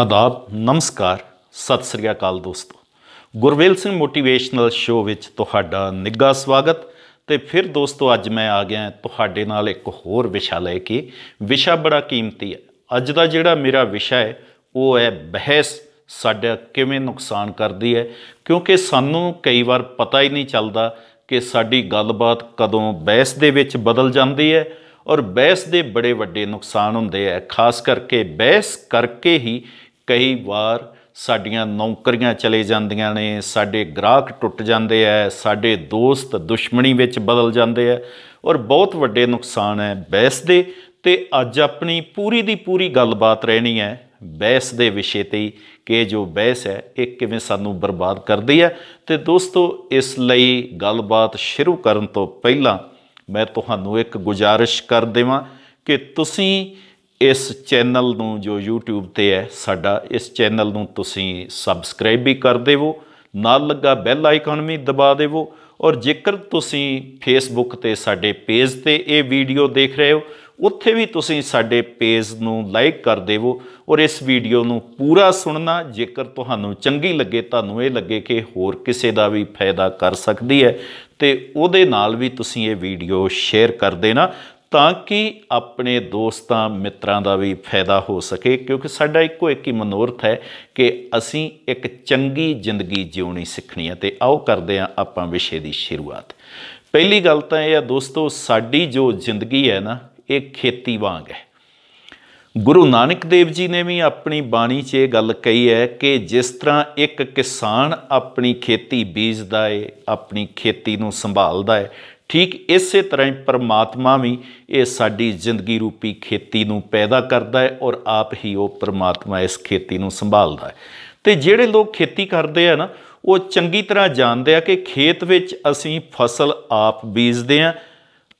ਆਦਾਬ ਨਮਸਕਾਰ ਸਤਿ ਸ੍ਰੀ ਅਕਾਲ ਦੋਸਤੋ ਗੁਰਵੇਲ ਸਿੰਘ ਮੋਟੀਵੇਸ਼ਨਲ ਸ਼ੋਅ ਵਿੱਚ ਤੁਹਾਡਾ ਨਿੱਘਾ ਸਵਾਗਤ ਤੇ ਫਿਰ ਦੋਸਤੋ ਅੱਜ ਮੈਂ ਆ ਗਿਆ ਤੁਹਾਡੇ ਨਾਲ ਇੱਕ ਹੋਰ ਵਿਸ਼ਾ ਲੈ ਕੇ ਵਿਸ਼ਾ ਬੜਾ ਕੀਮਤੀ ਹੈ ਅੱਜ ਦਾ ਜਿਹੜਾ ਮੇਰਾ ਵਿਸ਼ਾ ਹੈ ਉਹ ਹੈ ਬਹਿਸ ਸਾਡਾ ਕਿਵੇਂ ਨੁਕਸਾਨ ਕਰਦੀ ਹੈ ਕਿਉਂਕਿ ਸਾਨੂੰ ਕਈ ਵਾਰ ਪਤਾ ਹੀ ਨਹੀਂ ਚੱਲਦਾ ਕਿ ਸਾਡੀ ਗੱਲਬਾਤ ਕਦੋਂ ਬਹਿਸ ਦੇ ਵਿੱਚ ਬਦਲ ਜਾਂਦੀ ਹੈ ਔਰ ਬਹਿਸ ਦੇ ਬੜੇ ਵੱਡੇ ਨੁਕਸਾਨ ਹੁੰਦੇ ਆ ਖਾਸ ਕਰਕੇ ਬਹਿਸ ਕਰਕੇ ਹੀ ਕਈ ਵਾਰ ਸਾਡੀਆਂ ਨੌਕਰੀਆਂ ਚਲੇ ਜਾਂਦੀਆਂ ਨੇ ਸਾਡੇ ਗ੍ਰਾਹਕ ਟੁੱਟ ਜਾਂਦੇ ਐ ਸਾਡੇ ਦੋਸਤ ਦੁਸ਼ਮਣੀ ਵਿੱਚ ਬਦਲ ਜਾਂਦੇ ਐ ਔਰ ਬਹੁਤ ਵੱਡੇ ਨੁਕਸਾਨ ਹੈ ਬਹਿਸ ਦੇ ਤੇ ਅੱਜ ਆਪਣੀ ਪੂਰੀ ਦੀ ਪੂਰੀ ਗੱਲਬਾਤ ਰਹਿਣੀ ਹੈ ਬਹਿਸ ਦੇ ਵਿਸ਼ੇ ਤੇ ਕਿ ਜੋ ਬਹਿਸ ਹੈ ਇਹ ਕਿਵੇਂ ਸਾਨੂੰ ਬਰਬਾਦ ਕਰਦੀ ਹੈ ਤੇ ਦੋਸਤੋ ਇਸ ਲਈ ਗੱਲਬਾਤ ਸ਼ੁਰੂ ਕਰਨ ਤੋਂ ਪਹਿਲਾਂ ਮੈਂ ਤੁਹਾਨੂੰ ਇੱਕ ਗੁਜਾਰਿਸ਼ ਕਰ ਦੇਵਾਂ ਕਿ ਤੁਸੀਂ ਇਸ ਚੈਨਲ ਨੂੰ ਜੋ YouTube ਤੇ ਹੈ ਸਾਡਾ ਇਸ ਚੈਨਲ ਨੂੰ ਤੁਸੀਂ ਸਬਸਕ੍ਰਾਈਬ ਵੀ ਕਰ ਦੇਵੋ ਨਾਲ ਲੱਗਾ ਬੈਲ ਆਈਕਨ ਵੀ ਦਬਾ ਦੇਵੋ ਔਰ ਜੇਕਰ ਤੁਸੀਂ Facebook ਤੇ ਸਾਡੇ ਪੇਜ ਤੇ ਇਹ ਵੀਡੀਓ ਦੇਖ ਰਹੇ ਹੋ ਉੱਥੇ ਵੀ ਤੁਸੀਂ ਸਾਡੇ ਪੇਜ ਨੂੰ ਲਾਈਕ ਕਰ ਦੇਵੋ ਔਰ ਇਸ ਵੀਡੀਓ ਨੂੰ ਪੂਰਾ ਸੁਣਨਾ ਜੇਕਰ ਤੁਹਾਨੂੰ ਚੰਗੀ ਲੱਗੇ ਤੁਹਾਨੂੰ ਇਹ ਲੱਗੇ ਕਿ ਹੋਰ ਕਿਸੇ ਦਾ ਵੀ ਫਾਇਦਾ ਕਰ ਸਕਦੀ ਹੈ ਤੇ ਉਹਦੇ ਨਾਲ ਵੀ ਤੁਸੀਂ ਇਹ ਵੀਡੀਓ ਸ਼ੇਅਰ ਕਰ ਦੇਣਾ ਤਾਂ ਕਿ ਆਪਣੇ ਦੋਸਤਾਂ ਮਿੱਤਰਾਂ ਦਾ ਵੀ ਫਾਇਦਾ ਹੋ ਸਕੇ ਕਿਉਂਕਿ ਸਾਡਾ ਇੱਕੋ ਇੱਕ ਹੀ ਮਨੋਰਥ ਹੈ ਕਿ ਅਸੀਂ ਇੱਕ ਚੰਗੀ ਜ਼ਿੰਦਗੀ ਜਿਉਣੀ ਸਿੱਖਣੀ ਹੈ ਤੇ ਆਓ ਕਰਦੇ ਹਾਂ ਆਪਾਂ ਵਿਸ਼ੇ ਦੀ ਸ਼ੁਰੂਆਤ ਪਹਿਲੀ ਗੱਲ ਤਾਂ ਇਹ ਆ ਦੋਸਤੋ ਸਾਡੀ ਜੋ ਜ਼ਿੰਦਗੀ ਹੈ ਨਾ ਇਹ ਖੇਤੀ ਵਾਂਗ ਹੈ ਗੁਰੂ ਨਾਨਕ ਦੇਵ ਜੀ ਨੇ ਵੀ ਆਪਣੀ ਬਾਣੀ 'ਚ ਇਹ ਗੱਲ ਕਹੀ ਹੈ ਕਿ ਜਿਸ ਤਰ੍ਹਾਂ ਇੱਕ ਕਿਸਾਨ ਆਪਣੀ ਖੇਤੀ ਬੀਜਦਾ ਏ ਆਪਣੀ ਖੇਤੀ ਨੂੰ ਸੰਭਾਲਦਾ ਏ ਠੀਕ ਇਸੇ ਤਰ੍ਹਾਂ ਹੀ ਪਰਮਾਤਮਾ ਵੀ ਇਹ ਸਾਡੀ ਜ਼ਿੰਦਗੀ ਰੂਪੀ ਖੇਤੀ ਨੂੰ ਪੈਦਾ ਕਰਦਾ ਹੈ ਔਰ ਆਪ ਹੀ ਉਹ ਪਰਮਾਤਮਾ ਇਸ ਖੇਤੀ ਨੂੰ ਸੰਭਾਲਦਾ ਹੈ ਤੇ ਜਿਹੜੇ ਲੋਕ ਖੇਤੀ ਕਰਦੇ ਆ ਨਾ ਉਹ ਚੰਗੀ ਤਰ੍ਹਾਂ ਜਾਣਦੇ ਆ ਕਿ ਖੇਤ ਵਿੱਚ ਅਸੀਂ ਫਸਲ ਆਪ ਬੀਜਦੇ ਆ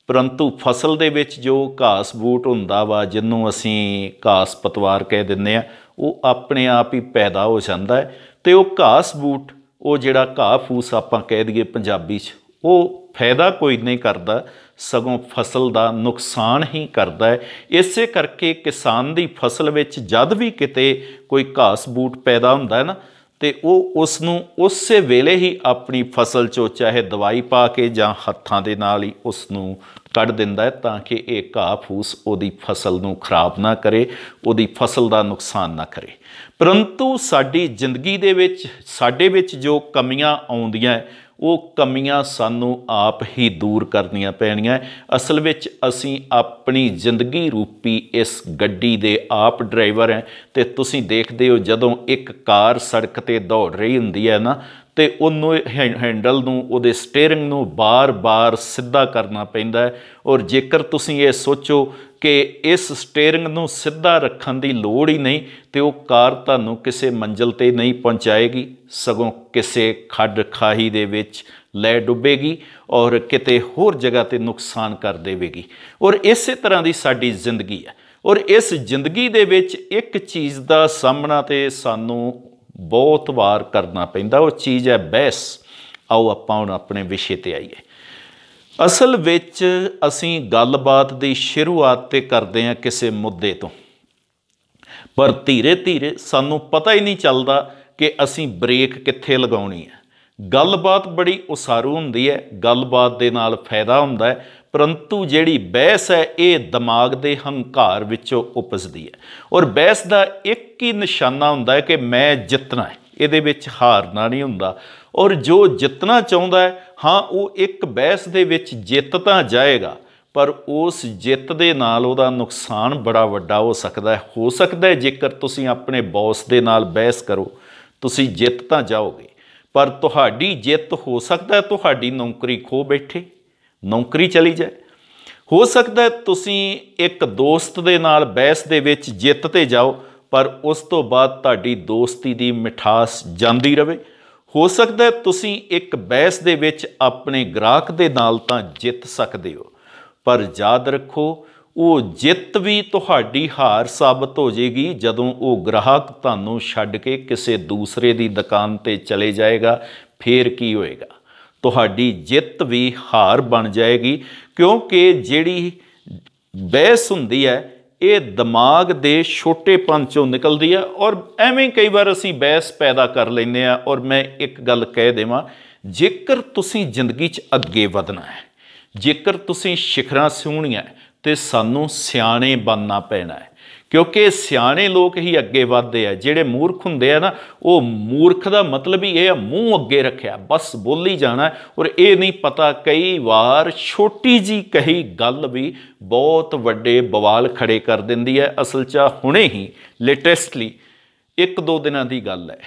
ਪਰੰਤੂ ਫਸਲ ਦੇ ਵਿੱਚ ਜੋ ਘਾਸ ਬੂਟ ਹੁੰਦਾ ਵਾ ਜਿੰਨੂੰ ਅਸੀਂ ਘਾਸ ਪਤਵਾਰ ਕਹਿ ਦਿੰਦੇ ਆ ਉਹ ਆਪਣੇ ਆਪ ਹੀ ਪੈਦਾ ਹੋ ਜਾਂਦਾ ਹੈ ਤੇ ਉਹ ਘਾਸ ਬੂਟ ਉਹ ਜਿਹੜਾ ਘਾਹ ਫੂਸ ਆਪਾਂ ਕਹਿ ਦਈਏ ਪੰਜਾਬੀ 'ਚ ਉਹ ਫਾਇਦਾ ਕੋਈ ਨਹੀਂ ਕਰਦਾ ਸਗੋਂ ਫਸਲ ਦਾ ਨੁਕਸਾਨ ਹੀ ਕਰਦਾ ਹੈ ਇਸੇ ਕਰਕੇ ਕਿਸਾਨ ਦੀ ਫਸਲ ਵਿੱਚ ਜਦ ਵੀ ਕਿਤੇ ਕੋਈ ਘਾਸ ਬੂਟ ਪੈਦਾ ਹੁੰਦਾ ਹੈ ਨਾ ਤੇ ਉਹ ਉਸ ਨੂੰ ਉਸੇ ਵੇਲੇ ਹੀ ਆਪਣੀ ਫਸਲ 'ਚੋਂ ਚਾਹੇ ਦਵਾਈ ਪਾ ਕੇ ਜਾਂ ਹੱਥਾਂ ਦੇ ਨਾਲ ਹੀ ਉਸ ਨੂੰ ਕੱਢ ਦਿੰਦਾ ਹੈ ਤਾਂ ਕਿ ਇਹ ਘਾਹ ਫੂਸ ਉਹਦੀ ਫਸਲ ਨੂੰ ਖਰਾਬ ਨਾ ਕਰੇ ਉਹਦੀ ਫਸਲ ਦਾ ਨੁਕਸਾਨ ਨਾ ਕਰੇ ਪਰੰਤੂ ਸਾਡੀ ਜ਼ਿੰਦਗੀ ਦੇ ਵਿੱਚ ਸਾਡੇ ਵਿੱਚ ਜੋ ਕਮੀਆਂ ਆਉਂਦੀਆਂ ਉਹ ਕਮੀਆਂ ਸਾਨੂੰ ਆਪ ਹੀ ਦੂਰ ਕਰਨੀਆਂ ਪੈਣੀਆਂ ਅਸਲ ਵਿੱਚ ਅਸੀਂ ਆਪਣੀ ਜ਼ਿੰਦਗੀ ਰੂਪੀ ਇਸ ਗੱਡੀ ਦੇ ਆਪ ਡਰਾਈਵਰ ਹੈ ਤੇ ਤੁਸੀਂ ਦੇਖਦੇ ਹੋ ਜਦੋਂ ਇੱਕ ਕਾਰ ਸੜਕ ਤੇ ਦੌੜ ਰਹੀ ਹੁੰਦੀ ਹੈ ਨਾ ਤੇ ਉਹਨੂੰ ਹੈਂਡਲ ਨੂੰ ਉਹਦੇ ਸਟੀering ਨੂੰ ਬਾਰ-ਬਾਰ ਸਿੱਧਾ ਕਰਨਾ ਪੈਂਦਾ ਹੈ ਔਰ ਜੇਕਰ ਤੁਸੀਂ ਇਹ ਸੋਚੋ ਕਿ ਇਸ ਸਟੀering ਨੂੰ ਸਿੱਧਾ ਰੱਖਣ ਦੀ ਲੋੜ ਹੀ ਨਹੀਂ ਤੇ ਉਹ ਕਾਰ ਤੁਹਾਨੂੰ ਕਿਸੇ ਮੰਜ਼ਲ ਤੇ ਨਹੀਂ ਪਹੁੰਚਾਏਗੀ ਸਗੋਂ ਕਿਸੇ ਖੱਡ ਖਾਹੀ ਦੇ ਵਿੱਚ ਲੈ ਡੁੱਬੇਗੀ ਔਰ ਕਿਤੇ ਹੋਰ ਜਗ੍ਹਾ ਤੇ ਨੁਕਸਾਨ ਕਰ ਦੇਵੇਗੀ ਔਰ ਇਸੇ ਤਰ੍ਹਾਂ ਦੀ ਸਾਡੀ ਜ਼ਿੰਦਗੀ ਹੈ ਔਰ ਇਸ ਜ਼ਿੰਦਗੀ ਦੇ ਵਿੱਚ ਇੱਕ ਚੀਜ਼ ਦਾ ਸਾਹਮਣਾ ਤੇ ਸਾਨੂੰ ਬਹੁਤ ਵਾਰ ਕਰਨਾ ਪੈਂਦਾ ਉਹ ਚੀਜ਼ ਹੈ ਬਹਿਸ ਆਓ ਆਪਾਂ ਹੁਣ ਆਪਣੇ ਵਿਸ਼ੇ ਤੇ ਆਈਏ ਅਸਲ ਵਿੱਚ ਅਸੀਂ ਗੱਲਬਾਤ ਦੀ ਸ਼ੁਰੂਆਤ ਤੇ ਕਰਦੇ ਹਾਂ ਕਿਸੇ ਮੁੱਦੇ ਤੋਂ ਪਰ ਧੀਰੇ-ਧੀਰੇ ਸਾਨੂੰ ਪਤਾ ਹੀ ਨਹੀਂ ਚੱਲਦਾ ਕਿ ਅਸੀਂ ਬ੍ਰੇਕ ਕਿੱਥੇ ਲਗਾਉਣੀ ਹੈ ਗੱਲਬਾਤ ਬੜੀ ਉਸਾਰੂ ਹੁੰਦੀ ਹੈ ਗੱਲਬਾਤ ਦੇ ਨਾਲ ਫਾਇਦਾ ਹੁੰਦਾ ਹੈ ਪਰੰਤੂ ਜਿਹੜੀ ਬਹਿਸ ਹੈ ਇਹ ਦਿਮਾਗ ਦੇ ਹੰਕਾਰ ਵਿੱਚੋਂ ਉਪਜਦੀ ਹੈ ਔਰ ਬਹਿਸ ਦਾ ਇੱਕ ਹੀ ਨਿਸ਼ਾਨਾ ਹੁੰਦਾ ਹੈ ਕਿ ਮੈਂ ਜਿੱਤਣਾ ਹੈ ਇਹਦੇ ਵਿੱਚ ਹਾਰਨਾ ਨਹੀਂ ਹੁੰਦਾ ਔਰ ਜੋ ਜਿੱਤਣਾ ਚਾਹੁੰਦਾ ਹੈ ਹਾਂ ਉਹ ਇੱਕ ਬਹਿਸ ਦੇ ਵਿੱਚ ਜਿੱਤ ਤਾਂ ਜਾਏਗਾ ਪਰ ਉਸ ਜਿੱਤ ਦੇ ਨਾਲ ਉਹਦਾ ਨੁਕਸਾਨ ਬੜਾ ਵੱਡਾ ਹੋ ਸਕਦਾ ਹੈ ਹੋ ਸਕਦਾ ਹੈ ਜੇਕਰ ਤੁਸੀਂ ਆਪਣੇ ਬੌਸ ਦੇ ਨਾਲ ਬਹਿਸ ਕਰੋ ਤੁਸੀਂ ਜਿੱਤ ਤਾਂ ਜਾਓਗੇ ਪਰ ਤੁਹਾਡੀ ਜਿੱਤ ਹੋ ਸਕਦਾ ਹੈ ਤੁਹਾਡੀ ਨੌਕਰੀ ਖੋ ਬੈਠੇ ਨੌਕਰੀ ਚਲੀ ਜਾਏ ਹੋ ਸਕਦਾ ਹੈ ਤੁਸੀਂ ਇੱਕ ਦੋਸਤ ਦੇ ਨਾਲ ਬਹਿਸ ਦੇ ਵਿੱਚ ਜਿੱਤ ਤੇ ਜਾਓ ਪਰ ਉਸ ਤੋਂ ਬਾਅਦ ਤੁਹਾਡੀ ਦੋਸਤੀ ਦੀ ਮਿਠਾਸ ਜਾਂਦੀ ਰਹੇ ਹੋ ਸਕਦਾ ਤੁਸੀਂ ਇੱਕ ਬਹਿਸ ਦੇ ਵਿੱਚ ਆਪਣੇ ਗ੍ਰਾਹਕ ਦੇ ਨਾਲ ਤਾਂ ਜਿੱਤ ਸਕਦੇ ਹੋ ਪਰ ਯਾਦ ਰੱਖੋ ਉਹ ਜਿੱਤ ਵੀ ਤੁਹਾਡੀ ਹਾਰ ਸਾਬਤ ਹੋ ਜੇਗੀ ਜਦੋਂ ਉਹ ਗ੍ਰਾਹਕ ਤੁਹਾਨੂੰ ਛੱਡ ਕੇ ਕਿਸੇ ਦੂਸਰੇ ਦੀ ਦੁਕਾਨ ਤੇ ਚਲੇ ਜਾਏਗਾ ਫੇਰ ਕੀ ਹੋਏਗਾ ਤੁਹਾਡੀ ਜਿੱਤ ਵੀ ਹਾਰ ਬਣ ਜਾਏਗੀ ਕਿਉਂਕਿ ਜਿਹੜੀ ਬਹਿਸ ਹੁੰਦੀ ਹੈ ਇਹ ਦਿਮਾਗ ਦੇ ਛੋਟੇਪਨ ਚੋਂ ਨਿਕਲਦੀ ਆ ਔਰ ਐਵੇਂ ਕਈ ਵਾਰ ਅਸੀਂ ਬੈਸ ਪੈਦਾ ਕਰ ਲੈਂਦੇ ਆ ਔਰ ਮੈਂ ਇੱਕ ਗੱਲ ਕਹਿ ਦੇਵਾਂ ਜੇਕਰ ਤੁਸੀਂ ਜ਼ਿੰਦਗੀ 'ਚ ਅੱਗੇ ਵਧਣਾ ਹੈ ਜੇਕਰ ਤੁਸੀਂ ਸਿਖਰਾਂ ਸੋਹਣੀਆਂ ਤੇ ਸਾਨੂੰ ਸਿਆਣੇ ਬਣਨਾ ਪੈਣਾ ਹੈ ਕਿਉਂਕਿ ਸਿਆਣੇ ਲੋਕ ਹੀ ਅੱਗੇ ਵੱਧਦੇ ਆ ਜਿਹੜੇ ਮੂਰਖ ਹੁੰਦੇ ਆ ਨਾ ਉਹ ਮੂਰਖ ਦਾ ਮਤਲਬ ਹੀ ਇਹ ਆ ਮੂੰਹ ਅੱਗੇ ਰੱਖਿਆ ਬਸ ਬੋਲੀ ਜਾਣਾ ਔਰ ਇਹ ਨਹੀਂ ਪਤਾ ਕਈ ਵਾਰ ਛੋਟੀ ਜੀ ਕਹੀ ਗੱਲ ਵੀ ਬਹੁਤ ਵੱਡੇ ਬਵਾਲ ਖੜੇ ਕਰ ਦਿੰਦੀ ਹੈ ਅਸਲ 'ਚ ਹੁਣੇ ਹੀ ਲੇਟੈਸਟਲੀ ਇੱਕ ਦੋ ਦਿਨਾਂ ਦੀ ਗੱਲ ਹੈ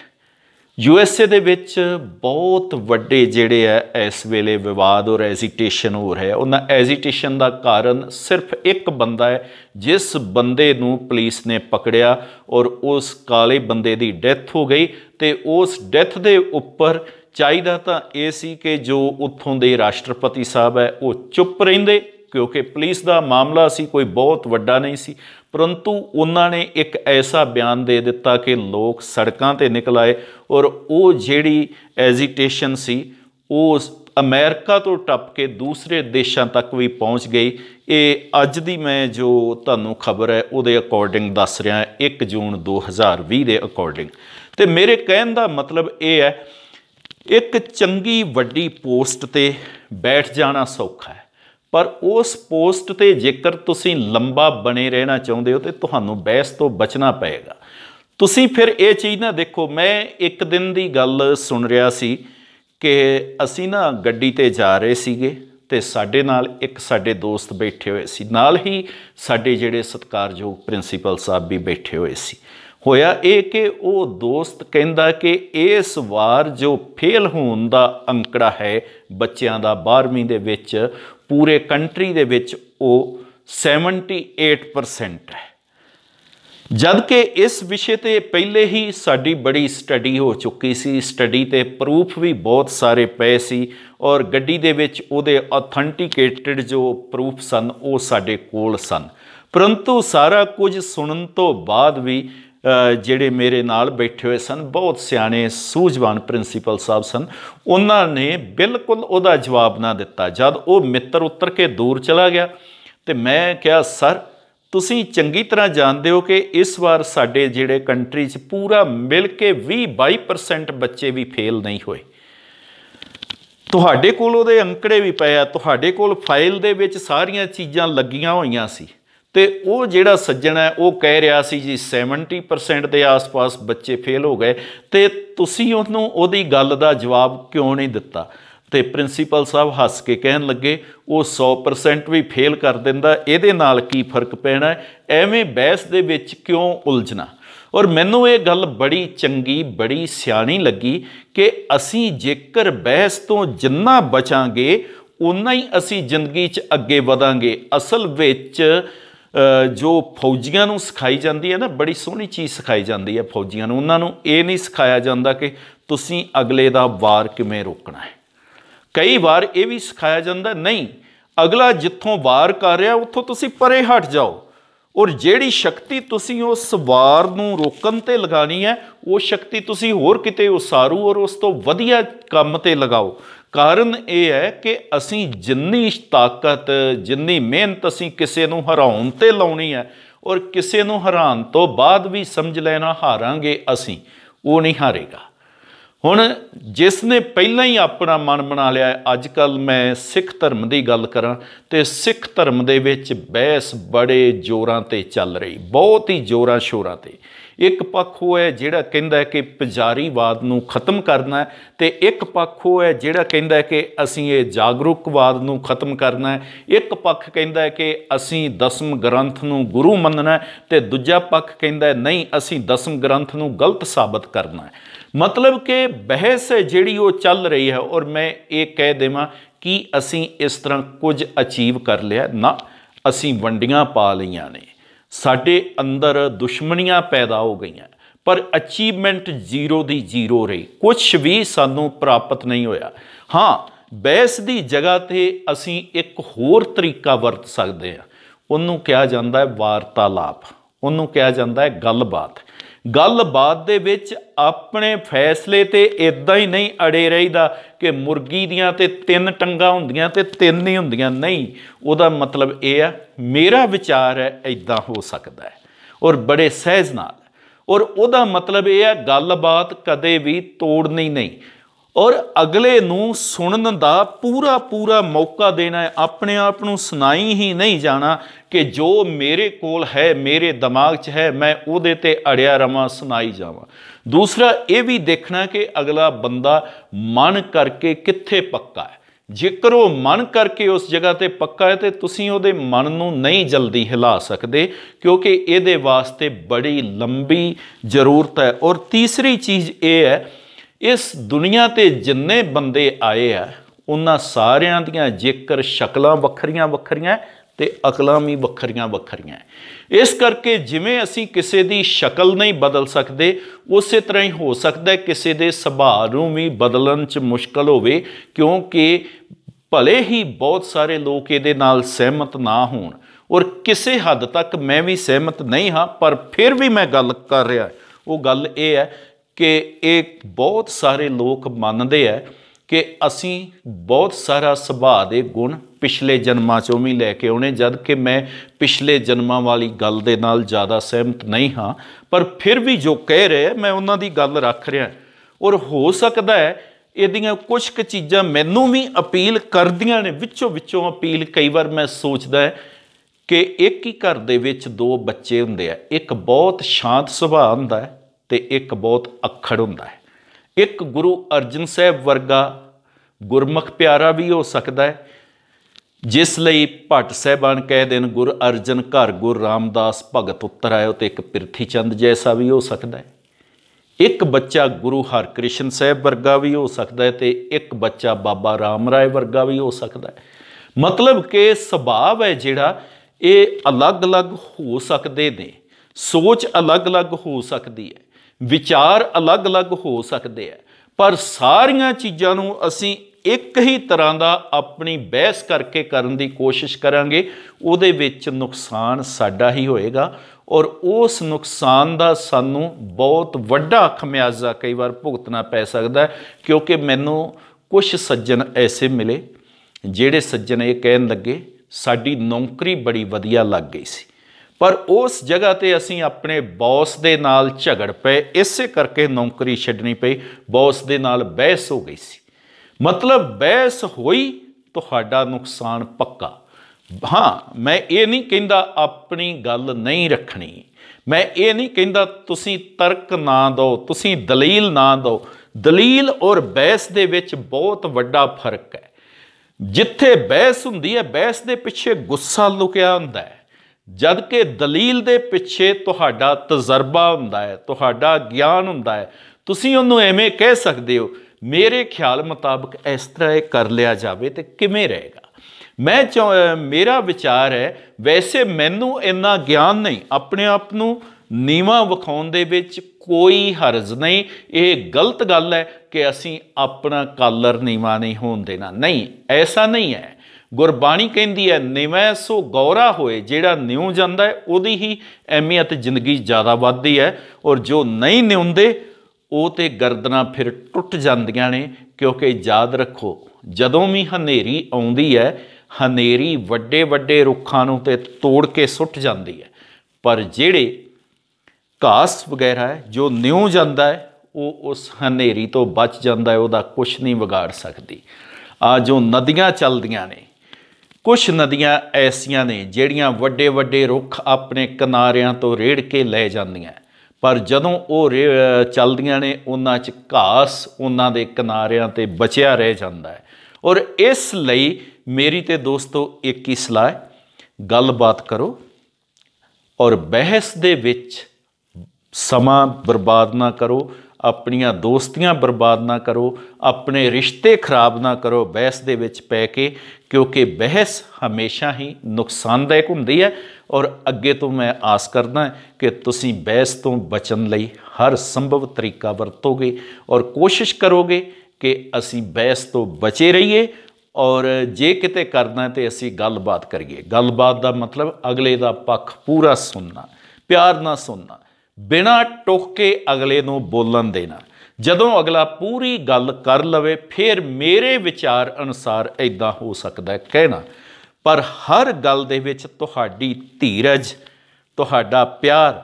ਯੂ ਐਸ ਏ ਦੇ ਵਿੱਚ ਬਹੁਤ ਵੱਡੇ ਜਿਹੜੇ ਆ ਇਸ ਵੇਲੇ ਵਿਵਾਦ ਔਰ ਐਜੀਟੇਸ਼ਨ ਹੋ ਰਿਹਾ ਉਹਨਾਂ ਐਜੀਟੇਸ਼ਨ ਦਾ ਕਾਰਨ ਸਿਰਫ ਇੱਕ ਬੰਦਾ ਹੈ ਜਿਸ ਬੰਦੇ ਨੂੰ ਪੁਲਿਸ ਨੇ ਪਕੜਿਆ ਔਰ ਉਸ ਕਾਲੇ ਬੰਦੇ ਦੀ ਡੈਥ ਹੋ ਗਈ ਤੇ ਉਸ ਡੈਥ ਦੇ ਉੱਪਰ ਚਾਹੀਦਾ ਤਾਂ ਇਹ ਸੀ ਕਿ ਜੋ ਉੱਥੋਂ ਦੇ ਰਾਸ਼ਟਰਪਤੀ ਸਾਹਿਬ ਹੈ ਉਹ ਚੁੱਪ ਰਹਿੰਦੇ ਕਿਉਂਕਿ ਪੁਲਿਸ ਦਾ ਮਾਮਲਾ ਸੀ ਕੋਈ ਬਹੁਤ ਵੱਡਾ ਨਹੀਂ ਸੀ ਪਰੰਤੂ ਉਹਨਾਂ ਨੇ ਇੱਕ ਐਸਾ ਬਿਆਨ ਦੇ ਦਿੱਤਾ ਕਿ ਲੋਕ ਸੜਕਾਂ ਤੇ ਨਿਕਲ ਆਏ ਔਰ ਉਹ ਜਿਹੜੀ ਐਜੀਟੇਸ਼ਨ ਸੀ ਉਹ ਅਮਰੀਕਾ ਤੋਂ ਟੱਪ ਕੇ ਦੂਸਰੇ ਦੇਸ਼ਾਂ ਤੱਕ ਵੀ ਪਹੁੰਚ ਗਈ ਇਹ ਅੱਜ ਦੀ ਮੈਂ ਜੋ ਤੁਹਾਨੂੰ ਖਬਰ ਹੈ ਉਹਦੇ ਅਕੋਰਡਿੰਗ ਦੱਸ ਰਿਹਾ 1 ਜੂਨ 2020 ਦੇ ਅਕੋਰਡਿੰਗ ਤੇ ਮੇਰੇ ਕਹਿਣ ਦਾ ਮਤਲਬ ਇਹ ਹੈ ਇੱਕ ਚੰਗੀ ਵੱਡੀ ਪੋਸਟ ਤੇ ਬੈਠ ਜਾਣਾ ਸੌਖਾ ਹੈ ਪਰ ਉਸ ਪੋਸਟ ਤੇ ਜੇਕਰ ਤੁਸੀਂ ਲੰਬਾ ਬਣੇ ਰਹਿਣਾ ਚਾਹੁੰਦੇ ਹੋ ਤੇ ਤੁਹਾਨੂੰ ਬਹਿਸ ਤੋਂ ਬਚਣਾ ਪਏਗਾ ਤੁਸੀਂ ਫਿਰ ਇਹ ਚੀਜ਼ ਨਾ ਦੇਖੋ ਮੈਂ ਇੱਕ ਦਿਨ ਦੀ ਗੱਲ ਸੁਣ ਰਿਹਾ ਸੀ ਕਿ ਅਸੀਂ ਨਾ ਗੱਡੀ ਤੇ ਜਾ ਰਹੇ ਸੀਗੇ ਤੇ ਸਾਡੇ ਨਾਲ ਇੱਕ ਸਾਡੇ ਦੋਸਤ ਬੈਠੇ ਹੋਏ ਸੀ ਨਾਲ ਹੀ ਸਾਡੇ ਜਿਹੜੇ ਸਤਕਾਰਯੋਗ ਪ੍ਰਿੰਸੀਪਲ ਸਾਹਿਬ ਵੀ ਬੈਠੇ ਹੋਏ ਸੀ ਹੋਇਆ ਇਹ ਕਿ ਉਹ ਦੋਸਤ ਕਹਿੰਦਾ ਕਿ ਇਸ ਵਾਰ ਜੋ ਫੇਲ ਹੋਣ ਦਾ ਅੰਕੜਾ ਹੈ ਬੱਚਿਆਂ ਦਾ 12ਵੀਂ ਦੇ ਵਿੱਚ ਪੂਰੇ ਕੰਟਰੀ ਦੇ ਵਿੱਚ ਉਹ 78% ਹੈ ਜਦ ਕਿ ਇਸ ਵਿਸ਼ੇ ਤੇ ਪਹਿਲੇ ਹੀ ਸਾਡੀ ਬੜੀ ਸਟੱਡੀ ਹੋ ਚੁੱਕੀ ਸੀ ਸਟੱਡੀ ਤੇ ਪ੍ਰੂਫ ਵੀ ਬਹੁਤ ਸਾਰੇ ਪਏ ਸੀ ਔਰ ਗੱਡੀ ਦੇ ਵਿੱਚ ਉਹਦੇ ਆਥੈਂਟੀਕੇਟਡ ਜੋ ਪ੍ਰੂਫ ਸਨ ਉਹ ਸਾਡੇ ਕੋਲ ਸਨ ਪਰੰਤੂ ਸਾਰਾ ਕੁਝ ਸੁਣਨ ਤੋਂ ਬਾਅਦ ਵੀ ਜਿਹੜੇ ਮੇਰੇ ਨਾਲ ਬੈਠੇ ਹੋਏ ਸਨ ਬਹੁਤ ਸਿਆਣੇ ਸੂਝਵਾਨ ਪ੍ਰਿੰਸੀਪਲ ਸਾਹਿਬ ਸਨ ਉਹਨਾਂ ਨੇ ਬਿਲਕੁਲ ਉਹਦਾ ਜਵਾਬ ਨਾ ਦਿੱਤਾ ਜਦ ਉਹ ਮਿੱਤਰ ਉੱਤਰ ਕੇ ਦੂਰ ਚਲਾ ਗਿਆ ਤੇ ਮੈਂ ਕਿਹਾ ਸਰ ਤੁਸੀਂ ਚੰਗੀ ਤਰ੍ਹਾਂ ਜਾਣਦੇ ਹੋ ਕਿ ਇਸ ਵਾਰ ਸਾਡੇ ਜਿਹੜੇ ਕੰਟਰੀ 'ਚ ਪੂਰਾ ਮਿਲ ਕੇ 20 22% ਬੱਚੇ ਵੀ ਫੇਲ ਨਹੀਂ ਹੋਏ ਤੁਹਾਡੇ ਕੋਲ ਉਹਦੇ ਅੰਕੜੇ ਵੀ ਪਏ ਆ ਤੁਹਾਡੇ ਕੋਲ ਫਾਈਲ ਦੇ ਵਿੱਚ ਸਾਰੀਆਂ ਚੀਜ਼ਾਂ ਲੱਗੀਆਂ ਹੋਈਆਂ ਸੀ ਤੇ ਉਹ ਜਿਹੜਾ ਸੱਜਣ ਹੈ ਉਹ ਕਹਿ ਰਿਹਾ ਸੀ ਜੀ 70% ਦੇ ਆਸ-ਪਾਸ ਬੱਚੇ ਫੇਲ ਹੋ ਗਏ ਤੇ ਤੁਸੀਂ ਉਹਨੂੰ ਉਹਦੀ ਗੱਲ ਦਾ ਜਵਾਬ ਕਿਉਂ ਨਹੀਂ ਦਿੱਤਾ ਤੇ ਪ੍ਰਿੰਸੀਪਲ ਸਾਹਿਬ ਹੱਸ ਕੇ ਕਹਿਣ ਲੱਗੇ ਉਹ 100% ਵੀ ਫੇਲ ਕਰ ਦਿੰਦਾ ਇਹਦੇ ਨਾਲ ਕੀ ਫਰਕ ਪੈਣਾ ਐਵੇਂ ਬਹਿਸ ਦੇ ਵਿੱਚ ਕਿਉਂ ਉਲਝਣਾ ਔਰ ਮੈਨੂੰ ਇਹ ਗੱਲ ਬੜੀ ਚੰਗੀ ਬੜੀ ਸਿਆਣੀ ਲੱਗੀ ਕਿ ਅਸੀਂ ਜੇਕਰ ਬਹਿਸ ਤੋਂ ਜਿੰਨਾ ਬਚਾਂਗੇ ਉਨਾ ਹੀ ਅਸੀਂ ਜ਼ਿੰਦਗੀ 'ਚ ਅੱਗੇ ਵਧਾਂਗੇ ਅਸਲ ਵਿੱਚ ਜੋ ਫੌਜੀਆਂ ਨੂੰ ਸਿਖਾਈ ਜਾਂਦੀ ਹੈ ਨਾ ਬੜੀ ਸੋਹਣੀ ਚੀਜ਼ ਸਿਖਾਈ ਜਾਂਦੀ ਹੈ ਫੌਜੀਆਂ ਨੂੰ ਉਹਨਾਂ ਨੂੰ ਇਹ ਨਹੀਂ ਸਿਖਾਇਆ ਜਾਂਦਾ ਕਿ ਤੁਸੀਂ ਅਗਲੇ ਦਾ ਵਾਰ ਕਿਵੇਂ ਰੋਕਣਾ ਹੈ ਕਈ ਵਾਰ ਇਹ ਵੀ ਸਿਖਾਇਆ ਜਾਂਦਾ ਨਹੀਂ ਅਗਲਾ ਜਿੱਥੋਂ ਵਾਰ ਕਰ ਰਿਹਾ ਉੱਥੋਂ ਤੁਸੀਂ ਪਰੇ ਹਟ ਜਾਓ ਔਰ ਜਿਹੜੀ ਸ਼ਕਤੀ ਤੁਸੀਂ ਉਸ ਵਾਰ ਨੂੰ ਰੋਕਣ ਤੇ ਲਗਾਣੀ ਹੈ ਉਹ ਸ਼ਕਤੀ ਤੁਸੀਂ ਹੋਰ ਕਿਤੇ ਉਸਾਰੂ ਔਰ ਉਸ ਤੋਂ ਵਧੀਆ ਕੰਮ ਤੇ ਲਗਾਓ ਕਾਰਨ ਇਹ ਹੈ ਕਿ ਅਸੀਂ ਜਿੰਨੀ ਤਾਕਤ ਜਿੰਨੀ ਮਿਹਨਤ ਅਸੀਂ ਕਿਸੇ ਨੂੰ ਹਰਾਉਣ ਤੇ ਲਾਉਣੀ ਹੈ ਔਰ ਕਿਸੇ ਨੂੰ ਹਰਾਉਣ ਤੋਂ ਬਾਅਦ ਵੀ ਸਮਝ ਲੈਣਾ ਹਾਰਾਂਗੇ ਅਸੀਂ ਉਹ ਨਹੀਂ ਹਾਰੇਗਾ ਹੁਣ ਜਿਸ ਨੇ ਪਹਿਲਾਂ ਹੀ ਆਪਣਾ ਮਨ ਬਣਾ ਲਿਆ ਅੱਜ ਕੱਲ ਮੈਂ ਸਿੱਖ ਧਰਮ ਦੀ ਗੱਲ ਕਰਾਂ ਤੇ ਸਿੱਖ ਧਰਮ ਦੇ ਵਿੱਚ ਬਹਿਸ ਬੜੇ ਜ਼ੋਰਾਂ ਤੇ ਚੱਲ ਰਹੀ ਬਹੁਤ ਹੀ ਜ਼ੋਰਾਂ ਸ਼ੋਰਾਂ ਤੇ ਇੱਕ ਪੱਖ ਉਹ ਹੈ ਜਿਹੜਾ ਕਹਿੰਦਾ ਹੈ ਕਿ ਪੁਜਾਰੀਵਾਦ ਨੂੰ ਖਤਮ ਕਰਨਾ ਹੈ ਤੇ ਇੱਕ ਪੱਖ ਉਹ ਹੈ ਜਿਹੜਾ ਕਹਿੰਦਾ ਹੈ ਕਿ ਅਸੀਂ ਇਹ ਜਾਗਰੂਕਵਾਦ ਨੂੰ ਖਤਮ ਕਰਨਾ ਹੈ ਇੱਕ ਪੱਖ ਕਹਿੰਦਾ ਹੈ ਕਿ ਅਸੀਂ ਦਸਮ ਗ੍ਰੰਥ ਨੂੰ ਗੁਰੂ ਮੰਨਣਾ ਤੇ ਦੂਜਾ ਪੱਖ ਕਹਿੰਦਾ ਹੈ ਨਹੀਂ ਅਸੀਂ ਦਸਮ ਗ੍ਰੰਥ ਨੂੰ ਗਲਤ ਸਾਬਤ ਕਰਨਾ ਹੈ ਮਤਲਬ ਕਿ ਬਹਿਸ ਹੈ ਜਿਹੜੀ ਉਹ ਚੱਲ ਰਹੀ ਹੈ ਔਰ ਮੈਂ ਇਹ ਕਹਿ ਦੇਵਾਂ ਕਿ ਅਸੀਂ ਇਸ ਤਰ੍ਹਾਂ ਕੁਝ ਅਚੀਵ ਕਰ ਲਿਆ ਨਾ ਅਸੀਂ ਵੰਡੀਆਂ ਪਾ ਲਈਆਂ ਨੇ ਸਾਡੇ ਅੰਦਰ ਦੁਸ਼ਮਣੀਆਂ ਪੈਦਾ ਹੋ ਗਈਆਂ ਪਰ ਅਚੀਵਮੈਂਟ ਜ਼ੀਰੋ ਦੀ ਜ਼ੀਰੋ ਰਹੀ ਕੁਝ ਵੀ ਸਾਨੂੰ ਪ੍ਰਾਪਤ ਨਹੀਂ ਹੋਇਆ ਹਾਂ ਬਹਿਸ ਦੀ ਜਗ੍ਹਾ ਤੇ ਅਸੀਂ ਇੱਕ ਹੋਰ ਤਰੀਕਾ ਵਰਤ ਸਕਦੇ ਹਾਂ ਉਹਨੂੰ ਕਿਹਾ ਜਾਂਦਾ ਹੈ ਵਾਰਤਾਲਾਪ ਉਹਨੂੰ ਕਿਹਾ ਜਾਂਦਾ ਹੈ ਗੱਲਬਾਤ ਗੱਲਬਾਤ ਦੇ ਵਿੱਚ ਆਪਣੇ ਫੈਸਲੇ ਤੇ ਇਦਾਂ ਹੀ ਨਹੀਂ ਅੜੇ ਰਹੀਦਾ ਕਿ ਮੁਰਗੀ ਦੀਆਂ ਤੇ ਤਿੰਨ ਟੰਗਾ ਹੁੰਦੀਆਂ ਤੇ ਤਿੰਨ ਹੀ ਹੁੰਦੀਆਂ ਨਹੀਂ ਉਹਦਾ ਮਤਲਬ ਇਹ ਆ ਮੇਰਾ ਵਿਚਾਰ ਹੈ ਇਦਾਂ ਹੋ ਸਕਦਾ ਹੈ ਔਰ ਬੜੇ ਸਹਿਜ ਨਾਲ ਔਰ ਉਹਦਾ ਮਤਲਬ ਇਹ ਹੈ ਗੱਲਬਾਤ ਕਦੇ ਵੀ ਤੋੜਨੀ ਨਹੀਂ ਔਰ ਅਗਲੇ ਨੂੰ ਸੁਣਨ ਦਾ ਪੂਰਾ ਪੂਰਾ ਮੌਕਾ ਦੇਣਾ ਹੈ ਆਪਣੇ ਆਪ ਨੂੰ ਸੁਣਾਈ ਹੀ ਨਹੀਂ ਜਾਣਾ ਕਿ ਜੋ ਮੇਰੇ ਕੋਲ ਹੈ ਮੇਰੇ ਦਿਮਾਗ 'ਚ ਹੈ ਮੈਂ ਉਹਦੇ ਤੇ ਅੜਿਆ ਰਵਾਂ ਸੁਣਾਈ ਜਾਵਾਂ ਦੂਸਰਾ ਇਹ ਵੀ ਦੇਖਣਾ ਕਿ ਅਗਲਾ ਬੰਦਾ ਮਨ ਕਰਕੇ ਕਿੱਥੇ ਪੱਕਾ ਹੈ ਜੇਕਰ ਉਹ ਮਨ ਕਰਕੇ ਉਸ ਜਗ੍ਹਾ ਤੇ ਪੱਕਾ ਹੈ ਤੇ ਤੁਸੀਂ ਉਹਦੇ ਮਨ ਨੂੰ ਨਹੀਂ ਜਲਦੀ ਹਿਲਾ ਸਕਦੇ ਕਿਉਂਕਿ ਇਹਦੇ ਵਾਸਤੇ ਬੜੀ ਲੰਬੀ ਜ਼ਰੂਰਤ ਹੈ ਔਰ ਤੀਸਰੀ ਚੀਜ਼ ਇਹ ਹੈ ਇਸ ਦੁਨੀਆ ਤੇ ਜਿੰਨੇ ਬੰਦੇ ਆਏ ਆ ਉਹਨਾਂ ਸਾਰਿਆਂ ਦੀਆਂ ਜੇਕਰ ਸ਼ਕਲਾਂ ਵੱਖਰੀਆਂ ਵੱਖਰੀਆਂ ਤੇ ਅਕਲਾਂ ਵੀ ਵੱਖਰੀਆਂ ਵੱਖਰੀਆਂ ਇਸ ਕਰਕੇ ਜਿਵੇਂ ਅਸੀਂ ਕਿਸੇ ਦੀ ਸ਼ਕਲ ਨਹੀਂ ਬਦਲ ਸਕਦੇ ਉਸੇ ਤਰ੍ਹਾਂ ਹੀ ਹੋ ਸਕਦਾ ਕਿਸੇ ਦੇ ਸੁਭਾਅ ਨੂੰ ਵੀ ਬਦਲਣ 'ਚ ਮੁਸ਼ਕਲ ਹੋਵੇ ਕਿਉਂਕਿ ਭਲੇ ਹੀ ਬਹੁਤ ਸਾਰੇ ਲੋਕ ਇਹਦੇ ਨਾਲ ਸਹਿਮਤ ਨਾ ਹੋਣ ਔਰ ਕਿਸੇ ਹੱਦ ਤੱਕ ਮੈਂ ਵੀ ਸਹਿਮਤ ਨਹੀਂ ਹਾਂ ਪਰ ਫਿਰ ਵੀ ਮੈਂ ਗੱਲ ਕਰ ਰਿਹਾ ਉਹ ਗੱਲ ਇਹ ਹੈ ਕਿ ਇਹ ਬਹੁਤ ਸਾਰੇ ਲੋਕ ਮੰਨਦੇ ਐ ਕਿ ਅਸੀਂ ਬਹੁਤ ਸਾਰਾ ਸੁਭਾਅ ਦੇ ਗੁਣ ਪਿਛਲੇ ਜਨਮਾਂ ਚੋਂ ਵੀ ਲੈ ਕੇ ਆਉਣੇ ਜਦ ਕਿ ਮੈਂ ਪਿਛਲੇ ਜਨਮਾਂ ਵਾਲੀ ਗੱਲ ਦੇ ਨਾਲ ਜ਼ਿਆਦਾ ਸਹਿਮਤ ਨਹੀਂ ਹਾਂ ਪਰ ਫਿਰ ਵੀ ਜੋ ਕਹਿ ਰਹੇ ਮੈਂ ਉਹਨਾਂ ਦੀ ਗੱਲ ਰੱਖ ਰਿਹਾ ਔਰ ਹੋ ਸਕਦਾ ਹੈ ਇਹਦੀਆਂ ਕੁਝ ਕੁ ਚੀਜ਼ਾਂ ਮੈਨੂੰ ਵੀ ਅਪੀਲ ਕਰਦੀਆਂ ਨੇ ਵਿੱਚੋਂ ਵਿੱਚੋਂ ਅਪੀਲ ਕਈ ਵਾਰ ਮੈਂ ਸੋਚਦਾ ਹੈ ਕਿ ਇੱਕ ਹੀ ਘਰ ਦੇ ਵਿੱਚ ਦੋ ਬੱਚੇ ਹੁੰਦੇ ਆ ਇੱਕ ਬਹੁਤ ਸ਼ਾਂਤ ਸੁਭਾਅ ਹੁੰਦਾ ਹੈ ਤੇ ਇੱਕ ਬਹੁਤ ਅਖੜ ਹੁੰਦਾ ਹੈ ਇੱਕ ਗੁਰੂ ਅਰਜਨ ਸਾਹਿਬ ਵਰਗਾ ਗੁਰਮਖ ਪਿਆਰਾ ਵੀ ਹੋ ਸਕਦਾ ਹੈ ਜਿਸ ਲਈ ਭਟ ਸਹਿਬਾਨ ਕਹਿ ਦੇਣ ਗੁਰ ਅਰਜਨ ਘਰ ਗੁਰ ਰਾਮਦਾਸ ਭਗਤ ਉੱਤਰ ਆਇਓ ਤੇ ਇੱਕ ਪਿਰਥੀ ਚੰਦ ਜੈਸਾ ਵੀ ਹੋ ਸਕਦਾ ਹੈ ਇੱਕ ਬੱਚਾ ਗੁਰੂ ਹਰਕ੍ਰਿਸ਼ਨ ਸਾਹਿਬ ਵਰਗਾ ਵੀ ਹੋ ਸਕਦਾ ਹੈ ਤੇ ਇੱਕ ਬੱਚਾ ਬਾਬਾ ਰਾਮ ਰਾਏ ਵਰਗਾ ਵੀ ਹੋ ਸਕਦਾ ਹੈ ਮਤਲਬ ਕਿ ਸੁਭਾਅ ਹੈ ਜਿਹੜਾ ਇਹ ਅਲੱਗ-ਅਲੱਗ ਹੋ ਸਕਦੇ ਨੇ ਸੋਚ ਅਲੱਗ-ਅਲੱਗ ਹੋ ਸਕਦੀ ਹੈ ਵਿਚਾਰ ਅਲੱਗ-ਅਲੱਗ ਹੋ ਸਕਦੇ ਆ ਪਰ ਸਾਰੀਆਂ ਚੀਜ਼ਾਂ ਨੂੰ ਅਸੀਂ ਇੱਕ ਹੀ ਤਰ੍ਹਾਂ ਦਾ ਆਪਣੀ ਬਹਿਸ ਕਰਕੇ ਕਰਨ ਦੀ ਕੋਸ਼ਿਸ਼ ਕਰਾਂਗੇ ਉਹਦੇ ਵਿੱਚ ਨੁਕਸਾਨ ਸਾਡਾ ਹੀ ਹੋਏਗਾ ਔਰ ਉਸ ਨੁਕਸਾਨ ਦਾ ਸਾਨੂੰ ਬਹੁਤ ਵੱਡਾ ਖਮਿਆਜ਼ਾ ਕਈ ਵਾਰ ਭੁਗਤਣਾ ਪੈ ਸਕਦਾ ਕਿਉਂਕਿ ਮੈਨੂੰ ਕੁਝ ਸੱਜਣ ਐਸੇ ਮਿਲੇ ਜਿਹੜੇ ਸੱਜਣ ਇਹ ਕਹਿਣ ਲੱਗੇ ਸਾਡੀ ਨੌਕਰੀ ਬੜੀ ਵਧੀਆ ਲੱਗ ਗਈ ਸੀ ਪਰ ਉਸ ਜਗ੍ਹਾ ਤੇ ਅਸੀਂ ਆਪਣੇ ਬੌਸ ਦੇ ਨਾਲ ਝਗੜ ਪਏ ਇਸੇ ਕਰਕੇ ਨੌਕਰੀ ਛੱਡਣੀ ਪਈ ਬੌਸ ਦੇ ਨਾਲ ਬਹਿਸ ਹੋ ਗਈ ਸੀ ਮਤਲਬ ਬਹਿਸ ਹੋਈ ਤੁਹਾਡਾ ਨੁਕਸਾਨ ਪੱਕਾ ਹਾਂ ਮੈਂ ਇਹ ਨਹੀਂ ਕਹਿੰਦਾ ਆਪਣੀ ਗੱਲ ਨਹੀਂ ਰੱਖਣੀ ਮੈਂ ਇਹ ਨਹੀਂ ਕਹਿੰਦਾ ਤੁਸੀਂ ਤਰਕ ਨਾ ਦਿਓ ਤੁਸੀਂ ਦਲੀਲ ਨਾ ਦਿਓ ਦਲੀਲ ਔਰ ਬਹਿਸ ਦੇ ਵਿੱਚ ਬਹੁਤ ਵੱਡਾ ਫਰਕ ਹੈ ਜਿੱਥੇ ਬਹਿਸ ਹੁੰਦੀ ਹੈ ਬਹਿਸ ਦੇ ਪਿੱਛੇ ਗੁੱਸਾ ਲੁਕਿਆ ਹੁੰਦਾ ਹੈ ਜਦ ਕਿ ਦਲੀਲ ਦੇ ਪਿੱਛੇ ਤੁਹਾਡਾ ਤਜਰਬਾ ਹੁੰਦਾ ਹੈ ਤੁਹਾਡਾ ਗਿਆਨ ਹੁੰਦਾ ਹੈ ਤੁਸੀਂ ਉਹਨੂੰ ਐਵੇਂ ਕਹਿ ਸਕਦੇ ਹੋ ਮੇਰੇ ਖਿਆਲ ਮੁਤਾਬਕ ਇਸ ਤਰ੍ਹਾਂ ਇਹ ਕਰ ਲਿਆ ਜਾਵੇ ਤੇ ਕਿਵੇਂ ਰਹੇਗਾ ਮੈਂ ਮੇਰਾ ਵਿਚਾਰ ਹੈ ਵੈਸੇ ਮੈਨੂੰ ਇੰਨਾ ਗਿਆਨ ਨਹੀਂ ਆਪਣੇ ਆਪ ਨੂੰ ਨੀਵਾ ਵਿਖਾਉਣ ਦੇ ਵਿੱਚ ਕੋਈ ਹਰਜ ਨਹੀਂ ਇਹ ਗਲਤ ਗੱਲ ਹੈ ਕਿ ਅਸੀਂ ਆਪਣਾ ਕਾਲਰ ਨੀਵਾ ਨਹੀਂ ਹੋਣ ਦੇਣਾ ਨਹੀਂ ਐਸਾ ਨਹੀਂ ਹੈ ਗੁਰਬਾਣੀ ਕਹਿੰਦੀ ਹੈ ਨਿਵੇਂ ਸੋ ਗੌਰਾ ਹੋਏ ਜਿਹੜਾ ਨਿਉ ਜਾਂਦਾ ਹੈ ਉਹਦੀ ਹੀ ਅਹਿਮੀਅਤ ਜ਼ਿੰਦਗੀ ਜ਼ਿਆਦਾ ਵੱਧਦੀ ਹੈ ਔਰ ਜੋ ਨਹੀਂ ਨਿਉਂਦੇ ਉਹ ਤੇ ਗਰਦਨਾ ਫਿਰ ਟੁੱਟ ਜਾਂਦੀਆਂ ਨੇ ਕਿਉਂਕਿ ਯਾਦ ਰੱਖੋ ਜਦੋਂ ਵੀ ਹਨੇਰੀ ਆਉਂਦੀ ਹੈ ਹਨੇਰੀ ਵੱਡੇ ਵੱਡੇ ਰੁੱਖਾਂ ਨੂੰ ਤੇ ਤੋੜ ਕੇ ਸੁੱਟ ਜਾਂਦੀ ਹੈ ਪਰ ਜਿਹੜੇ ਘਾਸ ਵਗੈਰਾ ਹੈ ਜੋ ਨਿਉ ਜਾਂਦਾ ਹੈ ਉਹ ਉਸ ਹਨੇਰੀ ਤੋਂ ਬਚ ਜਾਂਦਾ ਹੈ ਉਹਦਾ ਕੁਝ ਨਹੀਂ ਵਿਗਾੜ ਸਕਦੀ ਆ ਜੋ ਨਦੀਆਂ ਚੱਲਦੀਆਂ ਨੇ ਕੁਝ ਨਦੀਆਂ ਐਸੀਆਂ ਨੇ ਜਿਹੜੀਆਂ ਵੱਡੇ ਵੱਡੇ ਰੁੱਖ ਆਪਣੇ ਕਿਨਾਰਿਆਂ ਤੋਂ ਰੇੜ ਕੇ ਲੈ ਜਾਂਦੀਆਂ ਪਰ ਜਦੋਂ ਉਹ ਚੱਲਦੀਆਂ ਨੇ ਉਹਨਾਂ 'ਚ ਘਾਸ ਉਹਨਾਂ ਦੇ ਕਿਨਾਰਿਆਂ ਤੇ ਬਚਿਆ ਰਹਿ ਜਾਂਦਾ ਹੈ ਔਰ ਇਸ ਲਈ ਮੇਰੀ ਤੇ ਦੋਸਤੋ ਇੱਕ ਹੀ ਸਲਾਹ ਗੱਲਬਾਤ ਕਰੋ ਔਰ ਬਹਿਸ ਦੇ ਵਿੱਚ ਸਮਾਂ ਬਰਬਾਦ ਨਾ ਕਰੋ ਆਪਣੀਆਂ ਦੋਸਤੀਆਂ ਬਰਬਾਦ ਨਾ ਕਰੋ ਆਪਣੇ ਰਿਸ਼ਤੇ ਖਰਾਬ ਨਾ ਕਰੋ ਬਹਿਸ ਦੇ ਵਿੱਚ ਪੈ ਕੇ ਕਿਉਂਕਿ ਬਹਿਸ ਹਮੇਸ਼ਾ ਹੀ ਨੁਕਸਾਨਦਾਇਕ ਹੁੰਦੀ ਹੈ ਔਰ ਅੱਗੇ ਤੋਂ ਮੈਂ ਆਸ ਕਰਦਾ ਕਿ ਤੁਸੀਂ ਬਹਿਸ ਤੋਂ ਬਚਣ ਲਈ ਹਰ ਸੰਭਵ ਤਰੀਕਾ ਵਰਤੋਗੇ ਔਰ ਕੋਸ਼ਿਸ਼ ਕਰੋਗੇ ਕਿ ਅਸੀਂ ਬਹਿਸ ਤੋਂ ਬਚੇ ਰਹੀਏ ਔਰ ਜੇ ਕਿਤੇ ਕਰਨਾ ਤੇ ਅਸੀਂ ਗੱਲਬਾਤ ਕਰੀਏ ਗੱਲਬਾਤ ਦਾ ਮਤਲਬ ਅਗਲੇ ਦਾ ਪੱਖ ਪੂਰਾ ਸੁਣਨਾ ਪਿਆਰ ਨਾਲ ਸੁਣਨਾ ਬਿਨਾ ਟੋਕ ਕੇ ਅਗਲੇ ਨੂੰ ਬੋਲਣ ਦੇਣਾ ਜਦੋਂ ਅਗਲਾ ਪੂਰੀ ਗੱਲ ਕਰ ਲਵੇ ਫਿਰ ਮੇਰੇ ਵਿਚਾਰ ਅਨੁਸਾਰ ਐਦਾਂ ਹੋ ਸਕਦਾ ਕਹਿਣਾ ਪਰ ਹਰ ਗੱਲ ਦੇ ਵਿੱਚ ਤੁਹਾਡੀ ਧੀਰਜ ਤੁਹਾਡਾ ਪਿਆਰ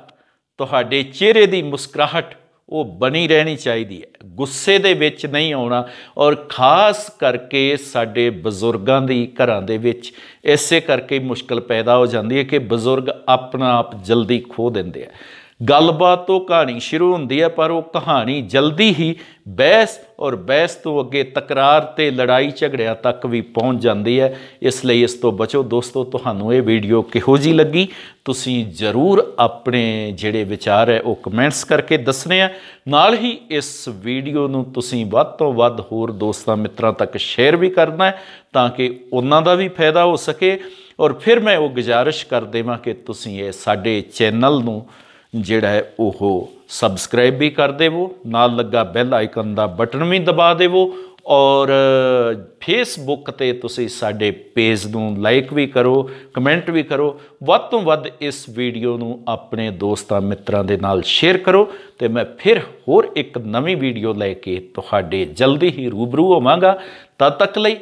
ਤੁਹਾਡੇ ਚਿਹਰੇ ਦੀ ਮੁਸਕਰਾਹਟ ਉਹ ਬਣੀ ਰਹਿਣੀ ਚਾਹੀਦੀ ਹੈ ਗੁੱਸੇ ਦੇ ਵਿੱਚ ਨਹੀਂ ਆਉਣਾ ਔਰ ਖਾਸ ਕਰਕੇ ਸਾਡੇ ਬਜ਼ੁਰਗਾਂ ਦੀ ਘਰਾਂ ਦੇ ਵਿੱਚ ਐਸੇ ਕਰਕੇ ਮੁਸ਼ਕਲ ਪੈਦਾ ਹੋ ਜਾਂਦੀ ਹੈ ਕਿ ਬਜ਼ੁਰਗ ਆਪਣਾ ਆਪ ਜਲਦੀ ਖੋ ਦਿੰਦੇ ਆ ਗੱਲਬਾਤ ਤੋਂ ਕਹਾਣੀ ਸ਼ੁਰੂ ਹੁੰਦੀ ਹੈ ਪਰ ਉਹ ਕਹਾਣੀ ਜਲਦੀ ਹੀ ਬਹਿਸ ਔਰ ਬਹਿਸ ਤੋਂ ਅੱਗੇ ਤਕਰਾਰ ਤੇ ਲੜਾਈ ਝਗੜਿਆ ਤੱਕ ਵੀ ਪਹੁੰਚ ਜਾਂਦੀ ਹੈ ਇਸ ਲਈ ਇਸ ਤੋਂ ਬਚੋ ਦੋਸਤੋ ਤੁਹਾਨੂੰ ਇਹ ਵੀਡੀਓ ਕਿਹੋ ਜੀ ਲੱਗੀ ਤੁਸੀਂ ਜ਼ਰੂਰ ਆਪਣੇ ਜਿਹੜੇ ਵਿਚਾਰ ਹੈ ਉਹ ਕਮੈਂਟਸ ਕਰਕੇ ਦੱਸਣੇ ਆ ਨਾਲ ਹੀ ਇਸ ਵੀਡੀਓ ਨੂੰ ਤੁਸੀਂ ਵੱਧ ਤੋਂ ਵੱਧ ਹੋਰ ਦੋਸਤਾਂ ਮਿੱਤਰਾਂ ਤੱਕ ਸ਼ੇਅਰ ਵੀ ਕਰਨਾ ਹੈ ਤਾਂ ਕਿ ਉਹਨਾਂ ਦਾ ਵੀ ਫਾਇਦਾ ਹੋ ਸਕੇ ਔਰ ਫਿਰ ਮੈਂ ਉਹ ਗੁਜਾਰਿਸ਼ ਕਰ ਦੇਵਾਂ ਕਿ ਤੁਸੀਂ ਇਹ ਸਾਡੇ ਚੈਨਲ ਨੂੰ ਜਿਹੜਾ ਹੈ ਉਹ ਸਬਸਕ੍ਰਾਈਬ ਵੀ ਕਰ ਦੇਵੋ ਨਾਲ ਲੱਗਾ ਬੈਲ ਆਈਕਨ ਦਾ ਬਟਨ ਵੀ ਦਬਾ ਦੇਵੋ ਔਰ ਫੇਸਬੁੱਕ ਤੇ ਤੁਸੀਂ ਸਾਡੇ ਪੇਜ ਨੂੰ ਲਾਈਕ ਵੀ ਕਰੋ ਕਮੈਂਟ ਵੀ ਕਰੋ ਵੱਧ ਤੋਂ ਵੱਧ ਇਸ ਵੀਡੀਓ ਨੂੰ ਆਪਣੇ ਦੋਸਤਾਂ ਮਿੱਤਰਾਂ ਦੇ ਨਾਲ ਸ਼ੇਅਰ ਕਰੋ ਤੇ ਮੈਂ ਫਿਰ ਹੋਰ ਇੱਕ ਨਵੀਂ ਵੀਡੀਓ ਲੈ ਕੇ ਤੁਹਾਡੇ ਜਲਦੀ ਹੀ ਰੂਬਰੂ ਹੋਵਾਂਗਾ ਤਦ ਤੱਕ ਲਈ